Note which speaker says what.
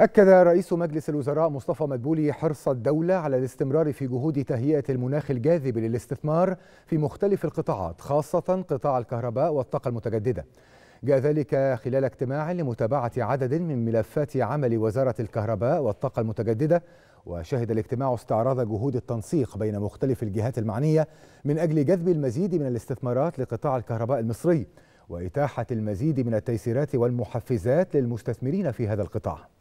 Speaker 1: أكد رئيس مجلس الوزراء مصطفى مدبولي حرص الدولة على الاستمرار في جهود تهيئة المناخ الجاذب للاستثمار في مختلف القطاعات خاصة قطاع الكهرباء والطاقة المتجددة جاء ذلك خلال اجتماع لمتابعة عدد من ملفات عمل وزارة الكهرباء والطاقة المتجددة وشهد الاجتماع استعراض جهود التنسيق بين مختلف الجهات المعنية من أجل جذب المزيد من الاستثمارات لقطاع الكهرباء المصري وإتاحة المزيد من التيسيرات والمحفزات للمستثمرين في هذا القطاع